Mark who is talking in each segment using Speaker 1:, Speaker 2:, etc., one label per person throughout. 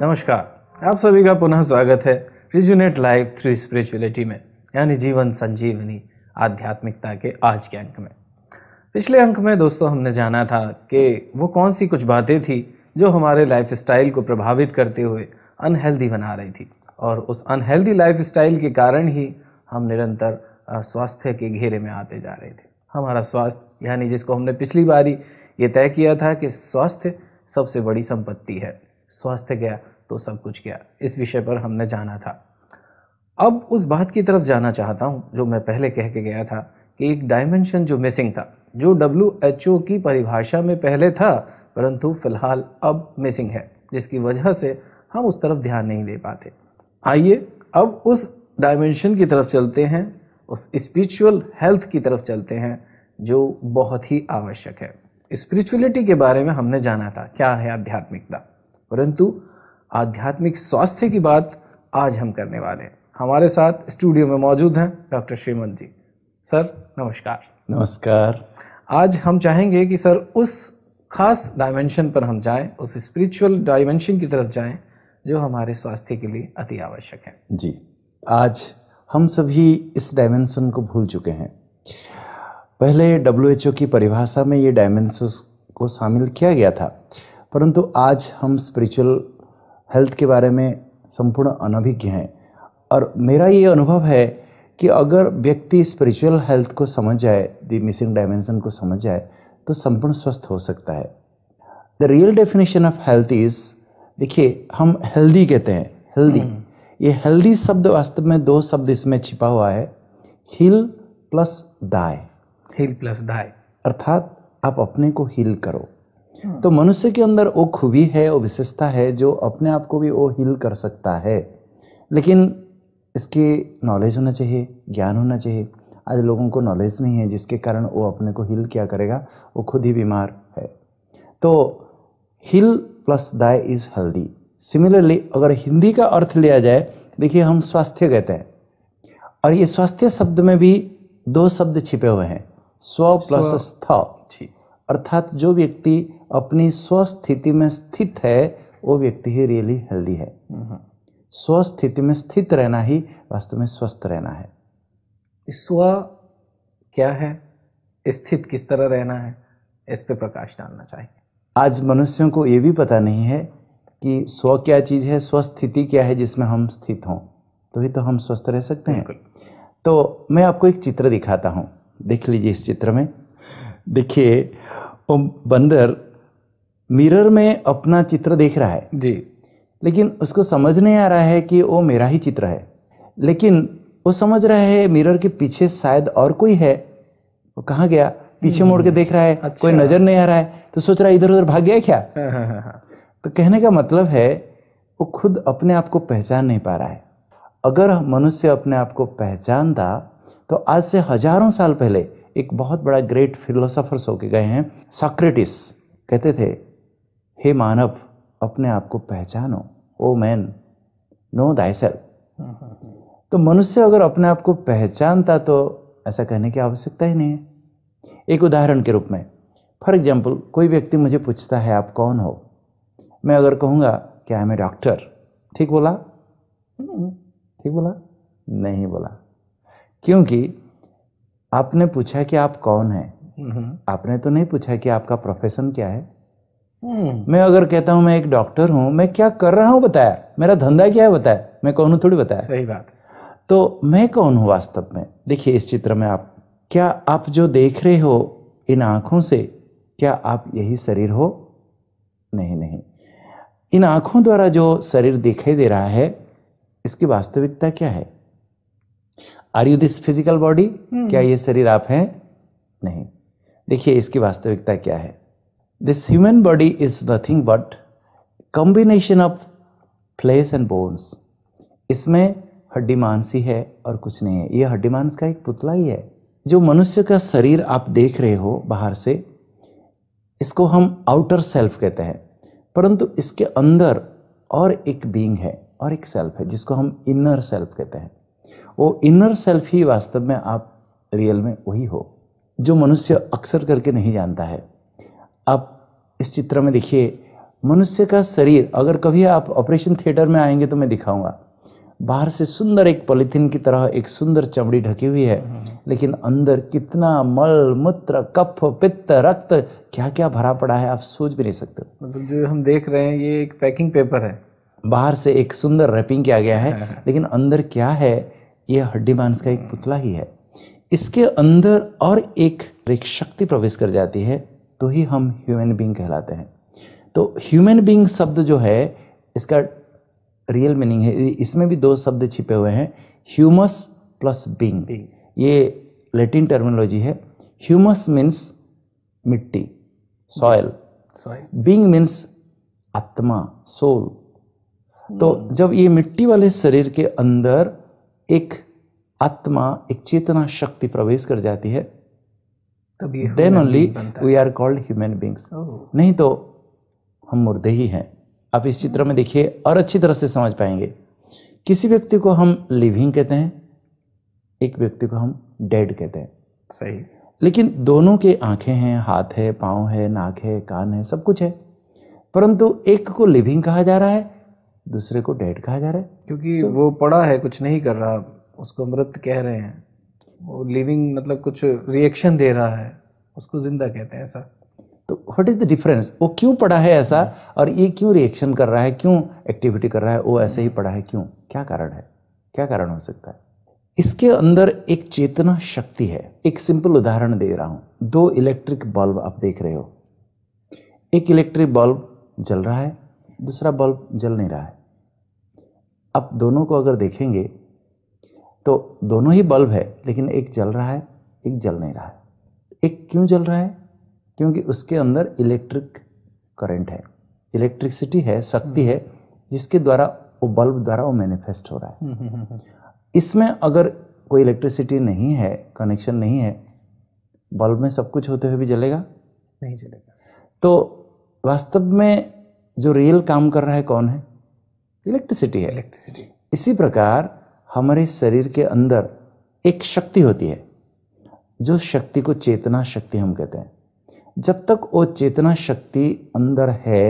Speaker 1: नमस्कार आप सभी का
Speaker 2: पुनः स्वागत है रिजुनेट लाइफ थ्रू स्पिरिचुअलिटी में यानी जीवन संजीवनी आध्यात्मिकता के आज के अंक में पिछले अंक में दोस्तों हमने जाना था कि वो कौन सी कुछ बातें थी जो हमारे लाइफ स्टाइल को प्रभावित करते हुए अनहेल्दी बना रही थी और उस अनहेल्दी लाइफ स्टाइल के कारण ही हम निरंतर स्वास्थ्य के घेरे में आते जा रहे थे हमारा स्वास्थ्य यानी जिसको हमने पिछली बारी ये तय किया था कि स्वास्थ्य सबसे बड़ी संपत्ति है स्वास्थ्य क्या तो सब कुछ किया इस विषय पर हमने जाना था अब उस बात की तरफ जाना चाहता हूँ जो मैं पहले कह के गया था कि एक डायमेंशन जो मिसिंग था जो डब्ल्यू एच ओ की परिभाषा में पहले था परंतु फिलहाल अब मिसिंग है जिसकी वजह से हम उस तरफ ध्यान नहीं दे पाते आइए अब उस डायमेंशन की तरफ चलते हैं उस स्पिरिचुअल हेल्थ की तरफ चलते हैं जो बहुत ही आवश्यक है स्पिरिचुअलिटी के बारे में हमने जाना था क्या है आध्यात्मिकता परंतु आध्यात्मिक स्वास्थ्य की बात आज हम करने वाले हैं हमारे साथ स्टूडियो में मौजूद हैं डॉक्टर श्रीमंत जी सर नमस्कार
Speaker 1: नमस्कार
Speaker 2: आज हम चाहेंगे कि सर उस खास डायमेंशन पर हम जाएं उस स्पिरिचुअल डायमेंशन की तरफ जाएं जो हमारे स्वास्थ्य के लिए अति आवश्यक है
Speaker 1: जी आज हम सभी इस डायमेंशन को भूल चुके हैं पहले डब्ल्यू की परिभाषा में ये डायमेंशन को शामिल किया गया था परंतु आज हम स्पिरिचुअल हेल्थ के बारे में संपूर्ण अनभिज्ञ हैं और मेरा ये अनुभव है कि अगर व्यक्ति स्पिरिचुअल हेल्थ को समझ जाए द मिसिंग डायमेंशन को समझ जाए तो संपूर्ण स्वस्थ हो सकता है the real definition of health is देखिए हम हेल्दी कहते हैं हेल्दी हम्म। ये हेल्दी शब्द वास्तव में दो शब्द इसमें छिपा हुआ है हिल प्लस दाय हिल प्लस दाय अर्थात आप अपने को हिल करो हाँ। तो मनुष्य के अंदर वो खूबी है वो विशेषता है जो अपने आप को भी वो हील कर सकता है लेकिन इसके नॉलेज होना चाहिए ज्ञान होना चाहिए आज लोगों को नॉलेज नहीं है जिसके कारण वो अपने को हील क्या करेगा वो खुद ही बीमार है तो heal plus thy is healthy similarly अगर हिंदी का अर्थ लिया जाए देखिए हम स्वास्थ्य कहते हैं और ये स्वास्थ्य शब्द में भी दो शब्द छिपे हुए हैं स्व प्लस स्थ अर्थात जो व्यक्ति अपनी स्वस्थिति में स्थित है वो व्यक्ति ही रियली हेल्दी है हम्म। स्वस्थिति में स्थित रहना ही वास्तव में स्वस्थ रहना है स्व
Speaker 2: क्या है स्थित किस तरह रहना है इस पे प्रकाश डालना चाहिए
Speaker 1: आज मनुष्यों को ये भी पता नहीं है कि स्व क्या चीज़ है स्वस्थिति क्या है जिसमें हम स्थित हों तो ही तो हम स्वस्थ रह सकते हैं तो मैं आपको एक चित्र दिखाता हूँ देख लीजिए इस चित्र में देखिए वो बंदर मिरर में अपना चित्र देख रहा है जी लेकिन उसको समझ नहीं आ रहा है कि वो मेरा ही चित्र है लेकिन वो समझ रहा है मिरर के पीछे शायद और कोई है वो कहाँ गया पीछे मुड़ हम्म। के देख रहा है अच्छा। कोई नजर नहीं आ रहा है तो सोच रहा है इधर उधर भाग गया क्या हाँ, हाँ, हाँ, तो कहने का मतलब है वो खुद अपने आप को पहचान नहीं पा रहा है अगर मनुष्य अपने आप को पहचानता तो आज से हजारों साल पहले एक बहुत बड़ा ग्रेट फिलोसोफर्स होके गए हैं सॉक्रेटिस कहते थे हे मानव अपने आप को पहचानो ओ मैन नो दाइसल तो मनुष्य अगर अपने आप को पहचानता तो ऐसा कहने की आवश्यकता ही नहीं है एक उदाहरण के रूप में फॉर एग्जाम्पल कोई व्यक्ति मुझे पूछता है आप कौन हो मैं अगर कहूँगा कि आई एम ए डॉक्टर ठीक बोला हम्म। ठीक बोला नहीं बोला क्योंकि आपने पूछा कि आप कौन है हम्म। आपने तो नहीं पूछा कि आपका प्रोफेशन क्या है हम्म। मैं अगर कहता हूं मैं एक डॉक्टर हूं मैं क्या कर रहा हूं बताया मेरा धंधा क्या है बताया मैं कौन हूँ थोड़ी बताया सही बात तो मैं कौन हूं वास्तव में देखिए इस चित्र में आप क्या आप जो देख रहे हो इन आंखों से क्या आप यही शरीर हो नहीं नहीं इन आंखों द्वारा जो शरीर दिखाई दे रहा है इसकी वास्तविकता क्या है are you this physical body क्या ये शरीर आप हैं नहीं देखिए इसकी वास्तविकता क्या है this human body is nothing but combination of flesh and bones इसमें हड्डी ही है और कुछ नहीं है ये हड्डी मांस का एक पुतला ही है जो मनुष्य का शरीर आप देख रहे हो बाहर से इसको हम आउटर सेल्फ कहते हैं परंतु इसके अंदर और एक बींग है और एक सेल्फ है जिसको हम इनर सेल्फ कहते हैं वो इनर सेल्फ ही वास्तव में आप रियल में वही हो जो मनुष्य अक्सर करके नहीं जानता है आप इस चित्र में देखिए मनुष्य का शरीर अगर कभी आप ऑपरेशन थिएटर में आएंगे तो मैं दिखाऊंगा बाहर से सुंदर एक पॉलिथीन की तरह एक सुंदर चमड़ी ढकी हुई है लेकिन अंदर कितना मल मूत्र कफ पित्त रक्त क्या क्या भरा पड़ा है आप सोच भी नहीं सकते मतलब जो हम देख रहे हैं ये एक पैकिंग पेपर है बाहर से एक सुंदर रैपिंग किया गया है हाँ। लेकिन अंदर क्या है ये हड्डी मांस का एक पुतला ही है इसके अंदर और एक एक शक्ति प्रवेश कर जाती है तो ही हम ह्यूमन बींग कहलाते हैं तो ह्यूमन बींग शब्द जो है इसका रियल मीनिंग है इसमें भी दो शब्द छिपे हुए हैं ह्यूमस प्लस बींग ये लेटिन टर्मिनोलॉजी है ह्यूमस मीन्स मिट्टी सॉयल बींग मीन्स आत्मा सोल तो hmm। जब ये मिट्टी वाले शरीर के अंदर एक आत्मा एक चेतना शक्ति प्रवेश कर जाती है then only we are called human beings नहीं तो हम मुर्दे ही हैं आप इस चित्र में देखिए और अच्छी तरह से समझ पाएंगे किसी व्यक्ति को हम लिविंग कहते हैं एक व्यक्ति को हम डेड कहते हैं सही लेकिन दोनों के आंखें हैं हाथ है पाँव है नाक है कान है सब कुछ है परंतु एक को लिविंग कहा जा रहा है दूसरे को डेड कहा जा रहा है
Speaker 2: क्योंकि so, वो पड़ा है कुछ नहीं कर रहा उसको मृत कह रहे हैं वो लिविंग मतलब कुछ रिएक्शन दे रहा है उसको जिंदा कहते हैं ऐसा
Speaker 1: तो व्हाट इज़ द डिफरेंस वो क्यों पड़ा है ऐसा और ये क्यों रिएक्शन कर रहा है क्यों एक्टिविटी कर रहा है वो ऐसे ही पड़ा है क्यों क्या कारण है क्या कारण हो सकता है इसके अंदर एक चेतना शक्ति है एक सिंपल उदाहरण दे रहा हूं दो इलेक्ट्रिक बल्ब आप देख रहे हो एक इलेक्ट्रिक बल्ब जल रहा है दूसरा बल्ब जल नहीं रहा है अब दोनों को अगर देखेंगे तो दोनों ही बल्ब है लेकिन एक जल रहा है एक जल नहीं रहा है एक क्यों जल रहा है क्योंकि उसके अंदर इलेक्ट्रिक करंट है इलेक्ट्रिसिटी है शक्ति है जिसके द्वारा वो बल्ब द्वारा वो मैनिफेस्ट हो रहा है हम्म, हम्म, हम्म, इसमें अगर कोई इलेक्ट्रिसिटी नहीं है कनेक्शन नहीं है बल्ब में सब कुछ होते हुए भी जलेगा नहीं जलेगा तो वास्तव में जो रियल काम कर रहा है कौन है इलेक्ट्रिसिटी है इलेक्ट्रिसिटी इसी प्रकार हमारे शरीर के अंदर एक शक्ति होती है जो शक्ति को चेतना शक्ति हम कहते हैं जब तक वो चेतना शक्ति अंदर है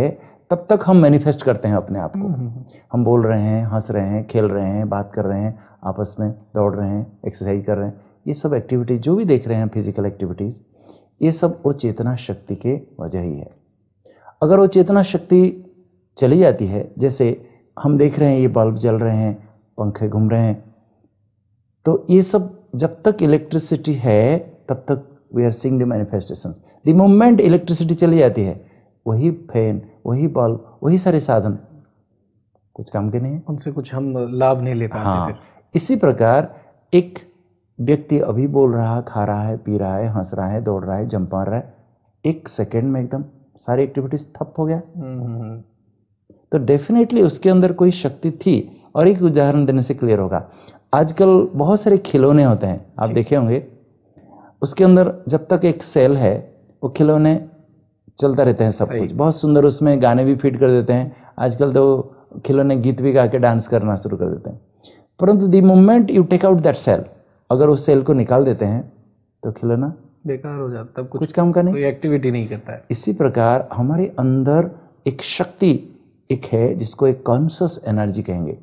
Speaker 1: तब तक हम मैनिफेस्ट करते हैं अपने आप को हम्म, हम्म, हम्म। हम बोल रहे हैं हंस रहे हैं खेल रहे हैं बात कर रहे हैं आपस में दौड़ रहे हैं एक्सरसाइज कर रहे हैं ये सब एक्टिविटीज़ जो भी देख रहे हैं फिजिकल एक्टिविटीज़ ये सब वो चेतना शक्ति के वजह ही है अगर वो चेतना शक्ति चली जाती है जैसे हम देख रहे हैं ये बल्ब जल रहे हैं पंखे घूम रहे हैं तो ये सब जब तक इलेक्ट्रिसिटी है तब तक we are seeing the manifestation the moment electricity चली जाती है वही फैन वही बल्ब वही सारे साधन कुछ काम के नहीं है उनसे कुछ हम लाभ नहीं ले पाते हाँ इसी प्रकार एक व्यक्ति अभी बोल रहा खा रहा है पी रहा है हंस रहा है दौड़ रहा है जंप मार रहा है एक सेकेंड में एकदम सारी एक्टिविटीज ठप हो गया हम्म, हम्म, हम्म। तो डेफिनेटली उसके अंदर कोई शक्ति थी और एक उदाहरण देने से क्लियर होगा आजकल बहुत सारे खिलौने होते हैं आप देखे होंगे उसके अंदर जब तक एक सेल है वो खिलौने चलता रहते हैं सब कुछ बहुत सुंदर उसमें गाने भी फिट कर देते हैं आजकल तो खिलौने गीत भी गा के डांस करना शुरू कर देते हैं परंतु the moment you take out that cell अगर उस सेल को निकाल देते हैं तो खिलौना बेकार हो जाता है कुछ, कुछ काम का नहीं एक्टिविटी नहीं करता है इसी प्रकार हमारे अंदर एक शक्ति एक है जिसको एक कॉन्सियस एनर्जी कहेंगे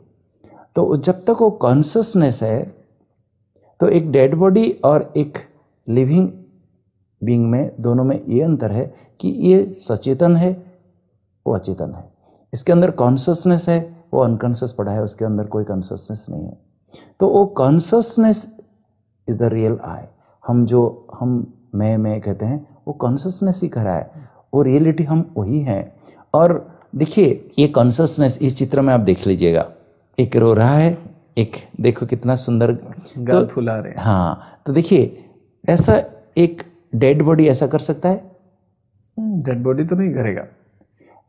Speaker 1: तो जब तक वो कॉन्सियसनेस है तो एक डेड बॉडी और एक लिविंग बींग में दोनों में ये अंतर है कि ये सचेतन है वो अचेतन है इसके अंदर कॉन्सियसनेस है वो अनकॉन्सियस पड़ा है उसके अंदर कोई कॉन्सियसनेस नहीं है तो वो consciousness is the real I हम जो हम मैं मैं कहते हैं वो कॉन्सियसनेस ही कर रहा है वो रियलिटी हम वही हैं और देखिए ये कॉन्सियसनेस इस चित्र में आप देख लीजिएगा एक रो रहा है एक देखो कितना सुंदर तो, फुला रहे हाँ तो देखिए ऐसा एक डेड बॉडी ऐसा कर सकता है डेड हम्म, बॉडी तो नहीं करेगा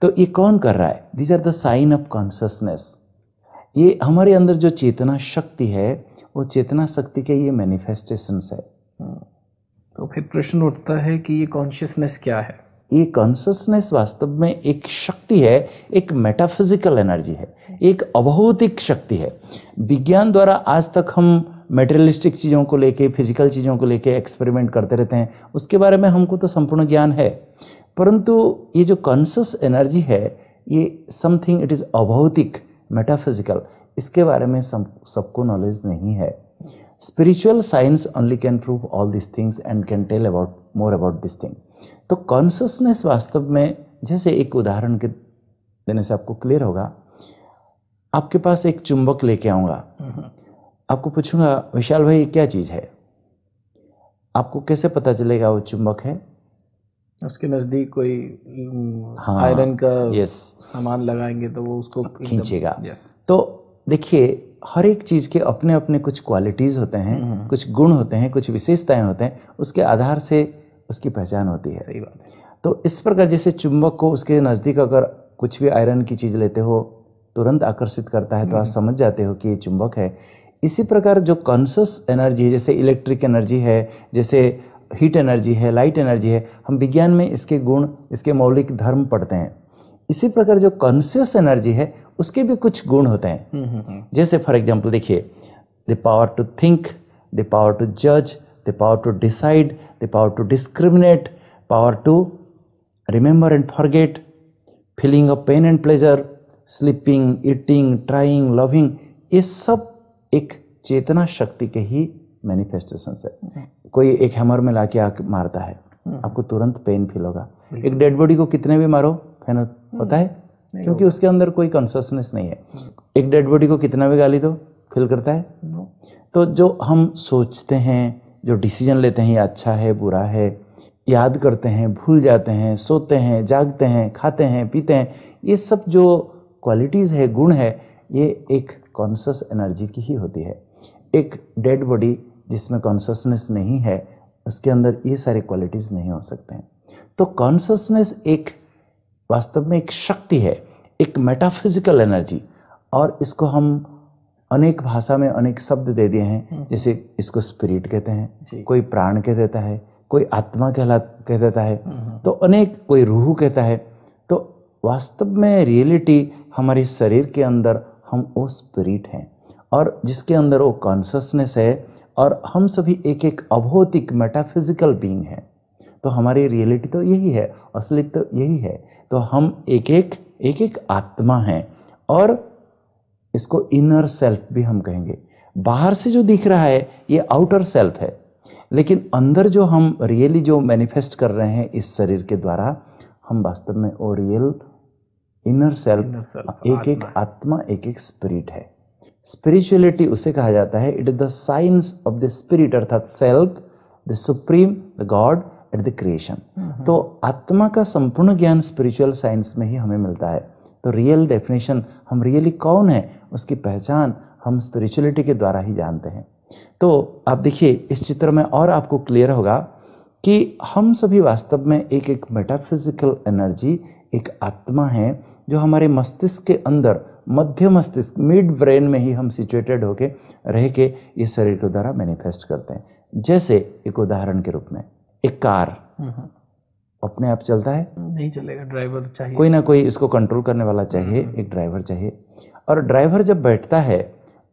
Speaker 1: तो ये कौन कर रहा है these are the sign of consciousness ये हमारे अंदर जो चेतना शक्ति है वो चेतना शक्ति के ये मैनिफेस्टेशन है हम्म, तो फिर प्रश्न उठता है कि ये कॉन्शियसनेस क्या है ये कॉन्सियसनेस वास्तव में एक शक्ति है एक मेटाफिजिकल एनर्जी है एक अभौतिक शक्ति है विज्ञान द्वारा आज तक हम मेटेरियलिस्टिक चीज़ों को लेके फिजिकल चीज़ों को लेके एक्सपेरिमेंट करते रहते हैं उसके बारे में हमको तो संपूर्ण ज्ञान है परंतु ये जो कॉन्सियस एनर्जी है ये समथिंग इट इज़ अभौतिक मेटाफिजिकल इसके बारे में सब सबको नॉलेज नहीं है spiritual science only can prove all this things and can tell about more about this thing तो कॉन्सियसनेस वास्तव में जैसे एक उदाहरण के देने से आपको क्लियर होगा आपके पास एक चुंबक लेके आऊंगा हम्म। आपको पूछूंगा विशाल भाई ये क्या चीज़ है आपको कैसे पता चलेगा वो चुंबक है
Speaker 2: उसके नज़दीक कोई
Speaker 1: हाँ, आयरन का
Speaker 2: यस सामान लगाएंगे तो वो उसको खींचेगा यस
Speaker 1: तो देखिए हर एक चीज़ के अपने अपने कुछ क्वालिटीज़ होते हैं हम्म। कुछ गुण होते हैं कुछ विशेषताएं होते हैं उसके आधार से उसकी पहचान होती है सही बात है तो इस प्रकार जैसे चुंबक को उसके नज़दीक अगर कुछ भी आयरन की चीज़ लेते हो तुरंत आकर्षित करता है तो आप हम्म। समझ जाते हो कि ये चुंबक है इसी प्रकार जो कॉन्शस एनर्जी जैसे इलेक्ट्रिक एनर्जी है जैसे हीट एनर्जी है लाइट एनर्जी है हम विज्ञान में इसके गुण इसके मौलिक धर्म पढ़ते हैं इसी प्रकार जो कॉन्शियस एनर्जी है उसके भी कुछ गुण होते हैं हम्म, हम्म, जैसे फॉर एग्जाम्पल देखिए the power to think the power to जज the power to decide the power to discriminate, power to remember and forget, feeling of pain and pleasure, sleeping eating trying loving ये सब एक चेतना शक्ति के ही manifestation है hmm. कोई एक hammer में लाके आके मारता है hmm. आपको तुरंत पेन फील होगा एक डेड बॉडी को कितने भी मारो फैन hmm. होता है क्योंकि उसके अंदर कोई कॉन्सियसनेस नहीं है एक डेड बॉडी को कितना भी गाली दो फील करता है तो जो हम सोचते हैं जो डिसीजन लेते हैं ये अच्छा है बुरा है याद करते हैं भूल जाते हैं सोते हैं जागते हैं खाते हैं पीते हैं ये सब जो क्वालिटीज़ है गुण है ये एक कॉन्शस एनर्जी की ही होती है एक डेड बॉडी जिसमें कॉन्शसनेस नहीं है उसके अंदर ये सारे क्वालिटीज़ नहीं हो सकते हैं तो कॉन्शसनेस एक वास्तव में एक शक्ति है एक मेटाफिजिकल एनर्जी और इसको हम अनेक भाषा में अनेक शब्द दे दिए हैं हम्म। जैसे इसको स्पिरिट कहते हैं कोई प्राण कह देता है कोई आत्मा कहला कह देता है हम्म, हम्म। तो अनेक कोई रूह कहता है तो वास्तव में रियलिटी हमारे शरीर के अंदर हम वो स्पिरिट हैं और जिसके अंदर वो कॉन्शसनेस है और हम सभी एक एक अभौतिक मेटाफिजिकल बींग हैं तो हमारी रियलिटी तो यही है असली तो यही है तो हम एक एक एक एक आत्मा हैं और इसको इनर सेल्फ भी हम कहेंगे बाहर से जो दिख रहा है ये आउटर सेल्फ है लेकिन अंदर जो हम रियली जो मैनिफेस्ट कर रहे हैं इस शरीर के द्वारा हम वास्तव में वो real inner self, inner self एक एक आत्मा एक एक स्पिरिट है स्पिरिचुअलिटी उसे कहा जाता है it is the science of the spirit अर्थात self the supreme the God at the creation तो आत्मा का संपूर्ण ज्ञान स्पिरिचुअल साइंस में ही हमें मिलता है तो रियल डेफिनेशन हम रियली कौन है उसकी पहचान हम स्पिरिचुअलिटी के द्वारा ही जानते हैं तो आप देखिए इस चित्र में और आपको क्लियर होगा कि हम सभी वास्तव में एक एक मेटाफिजिकल एनर्जी एक आत्मा है जो हमारे मस्तिष्क के अंदर मध्य मस्तिष्क मिड ब्रेन में ही हम सिचुएटेड होके रह के इस शरीर के द्वारा मैनिफेस्ट करते हैं जैसे एक उदाहरण के रूप में एक कार हम्म, हम्म। अपने आप चलता है
Speaker 2: नहीं चलेगा ड्राइवर चाहिए कोई ना कोई
Speaker 1: इसको कंट्रोल करने वाला चाहिए हम्म। एक ड्राइवर चाहिए और ड्राइवर जब बैठता है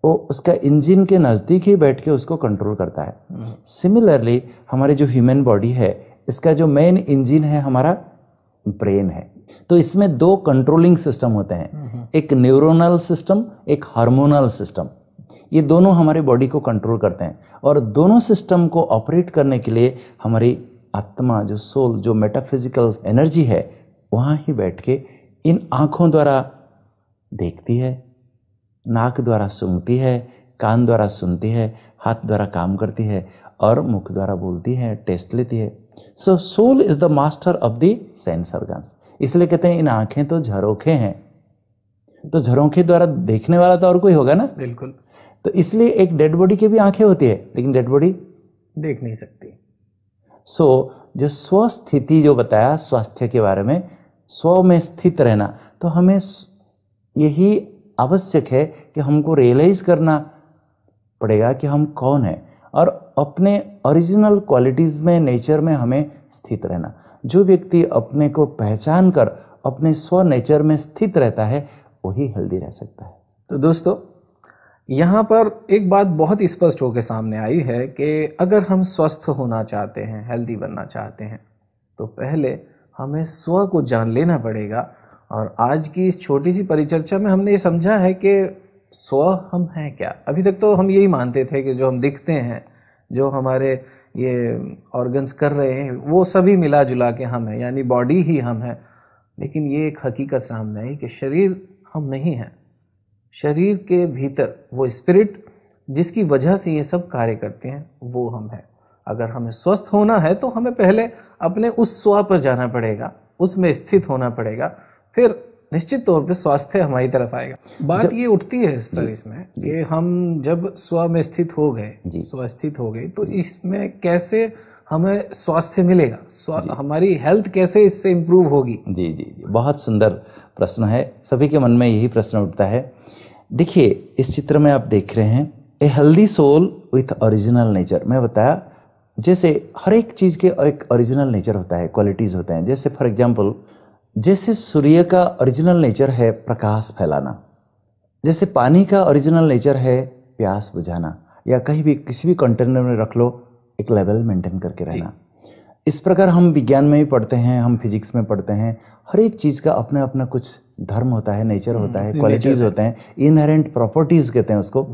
Speaker 1: वो उसका इंजन के नज़दीक ही बैठ के उसको कंट्रोल करता है सिमिलरली हम्म। हमारे जो ह्यूमन बॉडी है इसका जो मेन इंजन है हमारा ब्रेन है तो इसमें दो कंट्रोलिंग सिस्टम होते हैं हम्म, एक न्यूरोनल सिस्टम एक हार्मोनल सिस्टम ये दोनों हमारे बॉडी को कंट्रोल करते हैं और दोनों सिस्टम को ऑपरेट करने के लिए हमारी आत्मा जो सोल जो मेटाफिजिकल एनर्जी है वहाँ ही बैठ के इन आँखों द्वारा देखती है नाक द्वारा सूंघती है कान द्वारा सुनती है हाथ द्वारा काम करती है और मुख द्वारा बोलती है टेस्ट लेती है so soul is the master of the sense organs इसलिए कहते हैं इन आंखें तो झरोखे हैं तो झरोखे द्वारा देखने वाला तो और कोई होगा ना बिल्कुल तो इसलिए एक डेड बॉडी की भी आंखें होती है लेकिन डेड बॉडी देख नहीं सकती सो so, जो स्वस्थिति जो बताया स्वास्थ्य के बारे में स्व में स्थित रहना तो हमें यही आवश्यक है कि हमको रियलाइज करना पड़ेगा कि हम कौन हैं और अपने ओरिजिनल क्वालिटीज़ में नेचर में हमें स्थित रहना जो व्यक्ति अपने को पहचान कर अपने स्व नेचर में स्थित रहता है वही हेल्दी रह सकता है तो दोस्तों
Speaker 2: यहाँ पर एक बात बहुत स्पष्ट होकर सामने आई है कि अगर हम स्वस्थ होना चाहते हैं हेल्दी बनना चाहते हैं तो पहले हमें स्व को जान लेना पड़ेगा और आज की इस छोटी सी परिचर्चा में हमने ये समझा है कि स्व हम हैं क्या अभी तक तो हम यही मानते थे कि जो हम दिखते हैं जो हमारे ये ऑर्गन्स कर रहे हैं वो सभी मिला जुला के हम हैं यानी बॉडी ही हम हैं लेकिन ये एक हकीकत सामने आई कि शरीर हम नहीं हैं शरीर के भीतर वो स्पिरिट जिसकी वजह से ये सब कार्य करते हैं वो हम हैं अगर हमें स्वस्थ होना है तो हमें पहले अपने उस स्व पर जाना पड़ेगा उसमें स्थित होना पड़ेगा फिर निश्चित तौर पे स्वास्थ्य हमारी तरफ आएगा बात ये उठती है सर इसमें कि हम जब स्व में स्थित हो गए स्वस्थित हो गए तो इसमें कैसे
Speaker 1: हमें स्वास्थ्य मिलेगा स्वा, हमारी हेल्थ कैसे इससे इम्प्रूव होगी जी जी जी बहुत सुंदर प्रश्न है सभी के मन में यही प्रश्न उठता है देखिए इस चित्र में आप देख रहे हैं a healthy soul with original nature मैं बताया जैसे हर एक चीज़ के एक ओरिजिनल नेचर होता है क्वालिटीज़ होते हैं जैसे फॉर एग्जाम्पल जैसे सूर्य का ओरिजिनल नेचर है प्रकाश फैलाना जैसे पानी का ओरिजिनल नेचर है प्यास बुझाना या कहीं भी किसी भी कंटेनर में रख लो एक लेवल मेंटेन करके रहना इस प्रकार हम विज्ञान में भी पढ़ते हैं हम फिजिक्स में पढ़ते हैं हर एक चीज़ का अपना अपना कुछ धर्म होता है नेचर होता हम्म, है क्वालिटीज़ होते हैं इनहेरेंट प्रॉपर्टीज़ कहते हैं उसको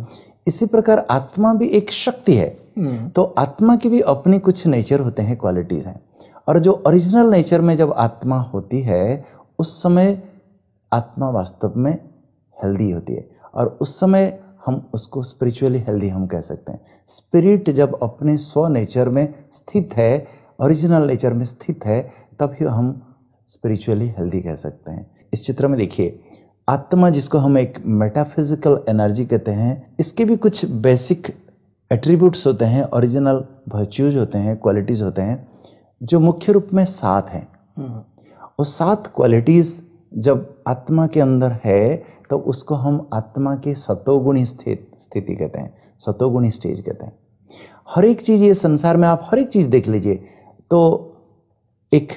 Speaker 1: इसी प्रकार आत्मा भी एक शक्ति है हम्म। तो आत्मा की भी अपनी कुछ नेचर होते हैं क्वालिटीज़ हैं और जो ओरिजिनल नेचर में जब आत्मा होती है उस समय आत्मा वास्तव में हेल्दी होती है और उस समय हम उसको स्पिरिचुअली हेल्दी हम कह सकते हैं स्पिरिट जब अपने स्व नेचर में स्थित है ओरिजिनल नेचर में स्थित है तभी हम स्पिरिचुअली हेल्दी कह सकते हैं इस चित्र में देखिए आत्मा जिसको हम एक मेटाफिजिकल एनर्जी कहते हैं इसके भी कुछ बेसिक एट्रीब्यूट्स होते हैं ओरिजिनल वर्च्यूज होते हैं क्वालिटीज़ होते हैं जो मुख्य रूप में सात हैं हम्म। और सात क्वालिटीज़ जब आत्मा के अंदर है तो उसको हम आत्मा के सतोगुणी स्थित स्थिति कहते हैं सतोगुणी स्टेज कहते हैं हर एक चीज़ ये संसार में आप हर एक चीज़ देख लीजिए तो एक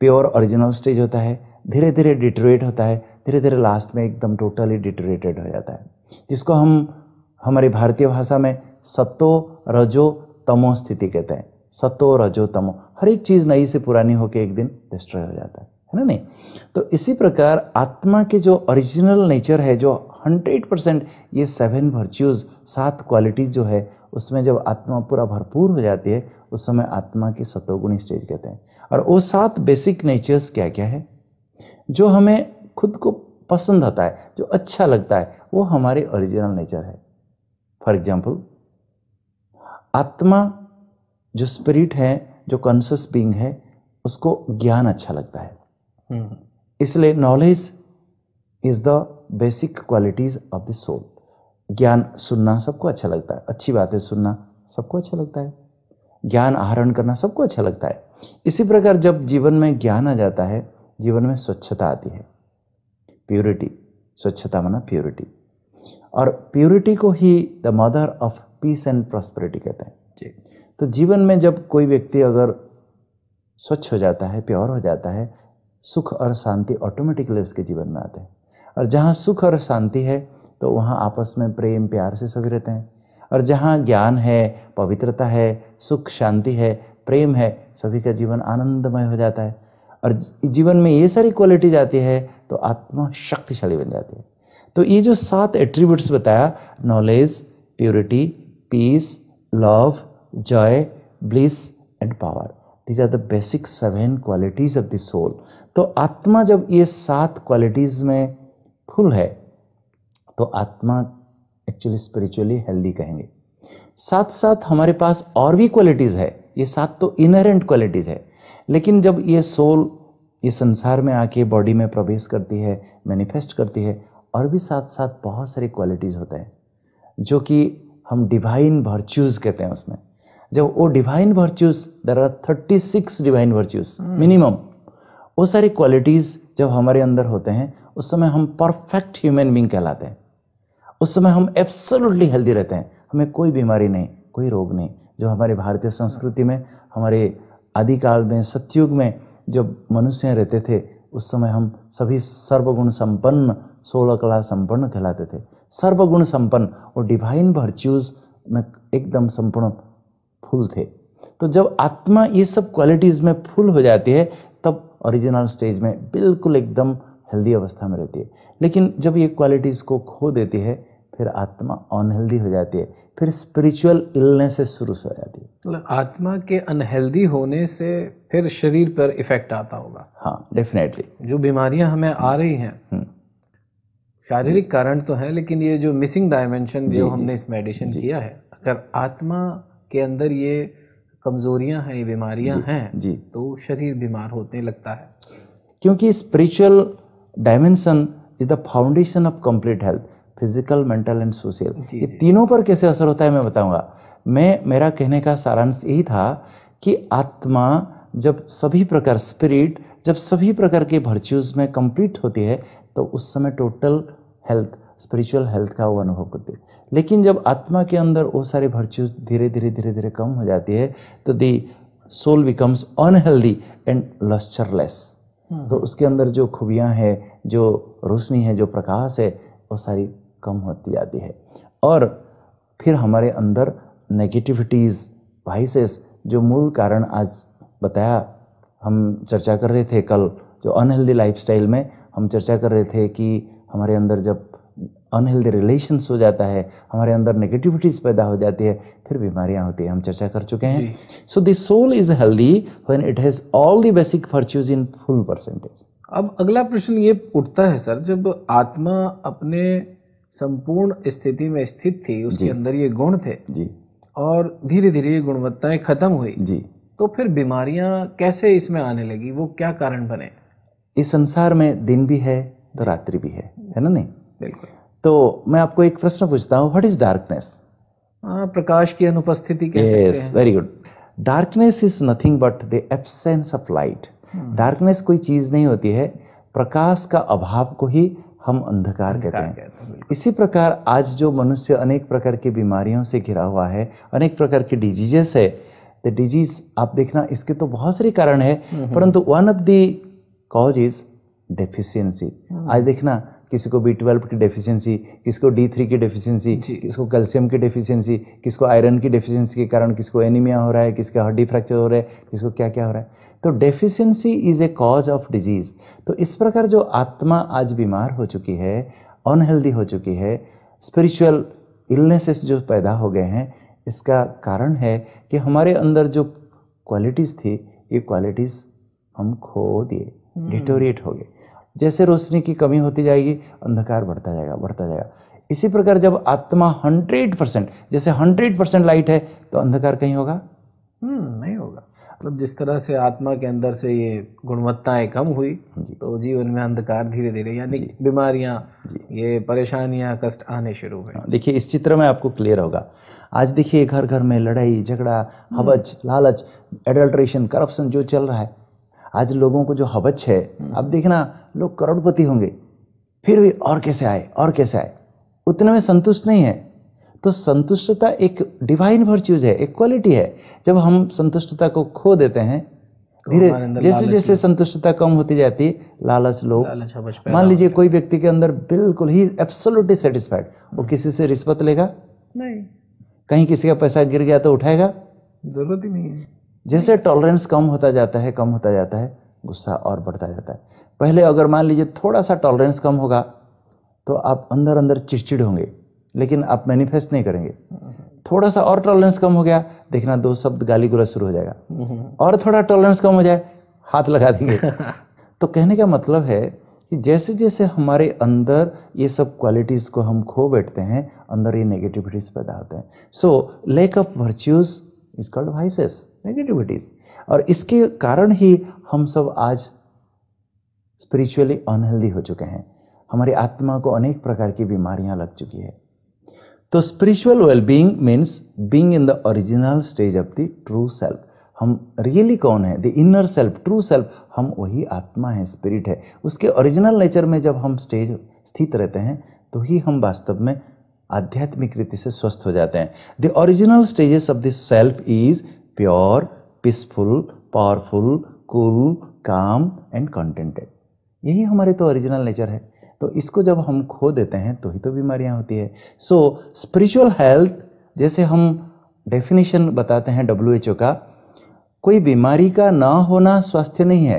Speaker 1: प्योर ओरिजिनल स्टेज होता है धीरे धीरे डिटोरेट होता है धीरे धीरे लास्ट में एकदम टोटली डिटोरेटेड हो जाता है जिसको हम हमारी भारतीय भाषा में सत्तो रजो तमो स्थिति कहते हैं सतो रजो तमो हर एक चीज़ नई से पुरानी होकर एक दिन डिस्ट्रॉय हो जाता है है ना नहीं तो इसी प्रकार आत्मा के जो ओरिजिनल नेचर है जो हंड्रेड परसेंट ये सेवन वर्च्यूज़ सात क्वालिटीज़ जो है उसमें जब आत्मा पूरा भरपूर हो जाती है उस समय आत्मा की सतोगुणी स्टेज कहते हैं और वो सात बेसिक नेचर्स क्या क्या है जो हमें खुद को पसंद आता है जो अच्छा लगता है वो हमारे ओरिजिनल नेचर है फॉर एग्जाम्पल आत्मा जो स्पिरिट है जो कॉन्सियस बींग है उसको ज्ञान अच्छा लगता है हम्म। इसलिए knowledge is the basic qualities of the soul ज्ञान सुनना सबको अच्छा लगता है अच्छी बातें सुनना सबको अच्छा लगता है ज्ञान आहरण करना सबको अच्छा लगता है इसी प्रकार जब जीवन में ज्ञान आ जाता है जीवन में स्वच्छता आती है प्योरिटी स्वच्छता माना प्योरिटी और प्योरिटी को ही the mother of peace and prosperity कहते हैं जी तो जीवन में जब कोई व्यक्ति अगर स्वच्छ हो जाता है प्योर हो जाता है सुख और शांति ऑटोमेटिकली उसके जीवन में आते हैं और जहाँ सुख और शांति है तो वहाँ आपस में प्रेम प्यार से सभी रहते हैं और जहाँ ज्ञान है पवित्रता है सुख शांति है प्रेम है सभी का जीवन आनंदमय हो जाता है और जीवन में ये सारी क्वालिटी जाती है तो आत्मा शक्तिशाली बन जाती है तो ये जो सात एट्रीब्यूट्स बताया knowledge purity peace love joy bliss and power these are the basic seven qualities of the soul तो आत्मा जब ये सात क्वालिटीज में फुल है तो आत्मा एक्चुअली स्पिरिचुअली हेल्दी कहेंगे साथ साथ हमारे पास और भी क्वालिटीज़ है ये सात तो इनहेरेंट क्वालिटीज़ है लेकिन जब ये सोल ये संसार में आके बॉडी में प्रवेश करती है मैनिफेस्ट करती है और भी साथ साथ बहुत सारी क्वालिटीज़ होते हैं जो कि हम डिवाइन वर्च्यूज़ कहते हैं उसमें जब वो divine virtues there are thirty six divine virtues minimum वो सारी क्वालिटीज़ जब हमारे अंदर होते हैं उस समय हम परफेक्ट ह्यूमन बींग कहलाते हैं उस समय हम एब्सोल्युटली हेल्दी रहते हैं हमें कोई बीमारी नहीं कोई रोग नहीं जो हमारे भारतीय संस्कृति में हमारे आदिकाल में सत्युग में जो मनुष्य रहते थे उस समय हम सभी सर्वगुण संपन्न सोलह कला संपन्न कहलाते थे सर्वगुण संपन्न और डिवाइन वर्च्यूज़ में एकदम संपूर्ण फुल थे तो जब आत्मा ये सब क्वालिटीज़ में फुल हो जाती है तब ओरिजिनल स्टेज में बिल्कुल एकदम हेल्दी अवस्था में रहती है लेकिन जब ये क्वालिटीज़ को खो देती है फिर आत्मा अनहेल्दी हो जाती है फिर स्पिरिचुअल इलनेसेस शुरू हो जाती है
Speaker 2: मतलब आत्मा के अनहेल्दी होने से फिर शरीर पर इफेक्ट आता होगा
Speaker 1: हाँ डेफिनेटली
Speaker 2: जो बीमारियां हमें आ रही हैं हम्म। शारीरिक कारण तो है लेकिन ये जो मिसिंग डायमेंशन जो हमने इस मेडिसिन किया है अगर आत्मा के अंदर ये कमजोरियां हैं ये बीमारियां हैं जी तो शरीर बीमार होते लगता है
Speaker 1: क्योंकि spiritual dimension is the foundation of complete health physical mental and social ये तीनों पर कैसे असर होता है मैं बताऊंगा मैं मेरा कहने का सारांश यही था कि आत्मा जब सभी प्रकार स्पिरिट जब सभी प्रकार के वर्च्यूज़ में कंप्लीट होती है तो उस समय टोटल हेल्थ स्पिरिचुअल हेल्थ का वो अनुभव करते लेकिन जब आत्मा के अंदर वो सारे वर्च्यूज धीरे धीरे धीरे धीरे कम हो जाती है तो the soul becomes unhealthy and lustreless तो उसके अंदर जो खूबियाँ हैं जो रोशनी है जो प्रकाश है वो सारी कम होती जाती है और फिर हमारे अंदर नेगेटिविटीज़ वाइसेस जो मूल कारण आज बताया हम चर्चा कर रहे थे कल जो अनहेल्दी लाइफ में हम चर्चा कर रहे थे कि हमारे अंदर जब अनहेल्दी रिलेशन्स हो जाता है हमारे अंदर नेगेटिविटीज़ पैदा हो जाती है फिर बीमारियां होती हैं हम चर्चा कर चुके हैं so this soul is healthy when it has all the basic फर्च्यूज इन फुल परसेंटेज
Speaker 2: अब अगला प्रश्न ये उठता है सर जब आत्मा अपने संपूर्ण स्थिति में स्थित थी उसके अंदर ये गुण थे जी और धीरे धीरे ये गुणवत्ताएं खत्म हुई जी तो फिर बीमारियां कैसे इसमें आने लगी वो क्या कारण बने
Speaker 1: इस संसार में दिन भी है तो रात्रि भी है है ना नहीं बिल्कुल तो मैं आपको एक प्रश्न पूछता हूँ व्हाट इज डार्कनेस प्रकाश की अनुपस्थिति कैसे very good darkness is nothing but the absence of light darkness hmm. कोई चीज़ नहीं होती है प्रकाश का अभाव को ही हम अंधकार, कहते हैं इसी प्रकार आज जो मनुष्य अनेक प्रकार की बीमारियों से घिरा हुआ है अनेक प्रकार के डिजीजेस है द डिजीज आप देखना इसके तो बहुत सारे कारण है हम्म, हम्म। परंतु one of the cause is deficiency आज देखना किसी को बी ट्वेल्व की डेफिशिएंसी किसी को डी थ्री की डेफिशिएंसी किसको कैल्शियम की डेफिशिएंसी किसको को आयरन की डेफिशिएंसी के कारण किसको एनीमिया हो रहा है किसका हड्डी फ्रैक्चर हो रहा है किसको क्या क्या हो रहा है तो deficiency is a cause of disease तो इस प्रकार जो आत्मा आज बीमार हो चुकी है अनहेल्दी हो चुकी है स्पिरिचुअल इलनेसेस जो पैदा हो गए हैं इसका कारण है कि हमारे अंदर जो क्वालिटीज़ थी ये क्वालिटीज़ हम खो दिए डिटोरिएट हम्म। हो गए जैसे रोशनी की कमी होती जाएगी अंधकार बढ़ता जाएगा बढ़ता जाएगा इसी प्रकार जब आत्मा हंड्रेड परसेंट जैसे हंड्रेड परसेंट लाइट है तो अंधकार कहीं होगा
Speaker 2: हम्म, मतलब जिस तरह से आत्मा के अंदर से ये गुणवत्ताएं कम हुई तो जीवन में अंधकार धीरे धीरे यानी बीमारियां ये परेशानियां कष्ट आने शुरू हुए हाँ,
Speaker 1: देखिए इस चित्र में आपको क्लियर होगा आज देखिए घर घर में लड़ाई झगड़ा हम्म। हवच लालच एडल्ट्रेशन करप्शन जो चल रहा है आज लोगों को जो हवच है अब हम्म। देखना लोग करोड़पति होंगे फिर भी और कैसे आए और कैसे आए उतने में संतुष्ट नहीं है तो संतुष्टता एक डिवाइन वर्च्यूज है एक क्वालिटी है जब हम संतुष्टता को खो देते हैं तो धीरे जैसे जैसे संतुष्टता कम होती जाती है लालच लोग मान लीजिए कोई व्यक्ति के अंदर बिल्कुल ही एब्सोल्युटली सेटिस्फाइड वो हम्म। किसी से रिश्वत लेगा नहीं कहीं किसी का पैसा गिर गया तो उठाएगा
Speaker 2: जरूरत ही नहीं है
Speaker 1: जैसे टॉलरेंस कम होता जाता है कम होता जाता है गुस्सा और बढ़ता जाता है पहले अगर मान लीजिए थोड़ा सा टॉलरेंस कम होगा तो आप अंदर अंदर चिड़चिड़ होंगे लेकिन आप मैनिफेस्ट नहीं करेंगे थोड़ा सा और टॉलरेंस कम हो गया देखना दो शब्द गाली गुला शुरू हो
Speaker 2: जाएगा
Speaker 1: और थोड़ा टॉलरेंस कम हो जाए हाथ लगा देंगे तो कहने का मतलब है कि जैसे जैसे हमारे अंदर ये सब क्वालिटीज़ को हम खो बैठते हैं अंदर ये नेगेटिविटीज़ पैदा होते हैं so lack of virtues is called vices negativities और इसके कारण ही हम सब आज स्पिरिचुअली अनहेल्दी हो चुके हैं हमारी आत्मा को अनेक प्रकार की बीमारियां लग चुकी है तो spiritual wellbeing means being in the original stage of the true self हम रियली really कौन है the inner self true self हम वही आत्मा है स्पिरिट है उसके ओरिजिनल नेचर में जब हम स्टेज स्थित रहते हैं तो ही हम वास्तव में आध्यात्मिक रीति से स्वस्थ हो जाते हैं the original stages of this self is pure peaceful powerful cool calm and contented यही हमारे तो ओरिजिनल नेचर है तो इसको जब हम खो देते हैं तो ही तो बीमारियां होती है सो स्पिरिचुअल हेल्थ जैसे हम डेफिनेशन बताते हैं डब्ल्यू एच ओ का कोई बीमारी का ना होना स्वास्थ्य नहीं है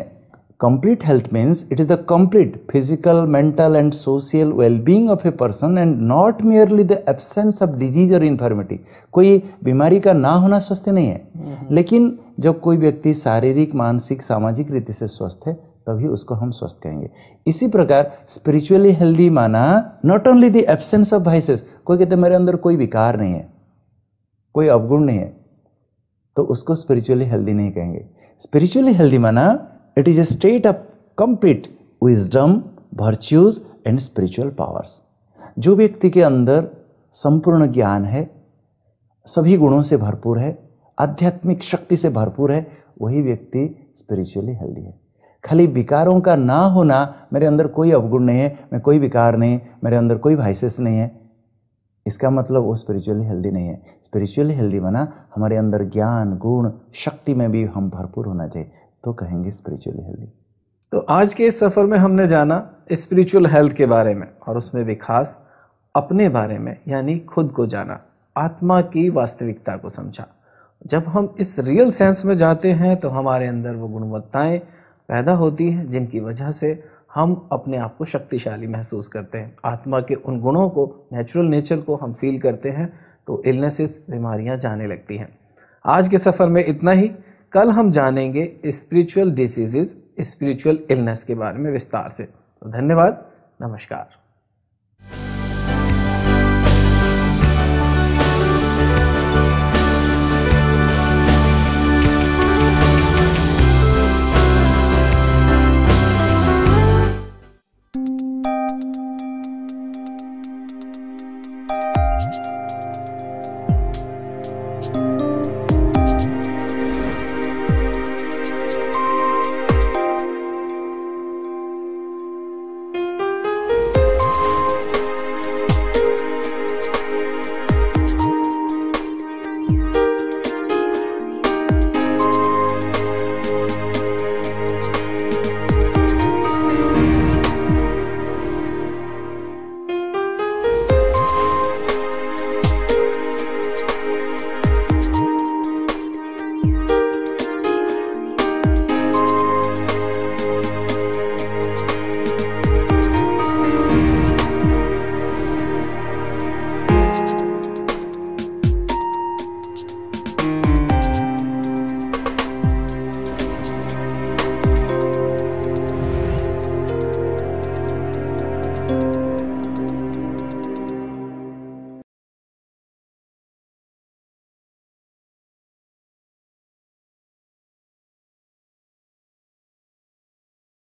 Speaker 1: complete health means it is the complete physical mental and social wellbeing of a person and not merely the absence of disease और इन्फॉर्मिटी कोई बीमारी का ना होना स्वस्थ नहीं है mm लेकिन जब कोई व्यक्ति शारीरिक मानसिक सामाजिक रीति से स्वस्थ है तभी उसको हम स्वस्थ कहेंगे इसी प्रकार स्पिरिचुअली हेल्दी माना not only the absence of vices कोई कहते मेरे अंदर कोई विकार नहीं है कोई अवगुण नहीं है तो उसको स्पिरिचुअली हेल्दी नहीं कहेंगे स्पिरिचुअली हेल्दी माना it is a state of complete wisdom virtues and spiritual powers जो व्यक्ति के अंदर संपूर्ण ज्ञान है सभी गुणों से भरपूर है आध्यात्मिक शक्ति से भरपूर है वही व्यक्ति स्पिरिचुअली हेल्दी है खाली विकारों का ना होना मेरे अंदर कोई अवगुण नहीं है मैं कोई विकार नहीं मेरे अंदर कोई वाइसेस नहीं है इसका मतलब वो स्पिरिचुअली हेल्दी नहीं है स्पिरिचुअली हेल्दी बना हमारे अंदर ज्ञान गुण शक्ति में भी हम भरपूर होना चाहिए तो कहेंगे स्पिरिचुअली हेल्दी
Speaker 2: तो आज के इस सफ़र में हमने जाना स्पिरिचुअल हेल्थ के बारे में और उसमें भी खास अपने बारे में यानी खुद को जाना आत्मा की वास्तविकता को समझा जब हम इस रियल सेंस में जाते हैं तो हमारे अंदर वो गुणवत्ताएं पैदा होती है जिनकी वजह से हम अपने आप को शक्तिशाली महसूस करते हैं आत्मा के उन गुणों को नेचुरल नेचर को हम फील करते हैं तो इलनेसेस बीमारियां जाने लगती हैं आज के सफ़र में इतना ही कल हम जानेंगे स्पिरिचुअल डिसीजेज़ स्पिरिचुअल इलनेस के बारे में विस्तार से तो धन्यवाद नमस्कार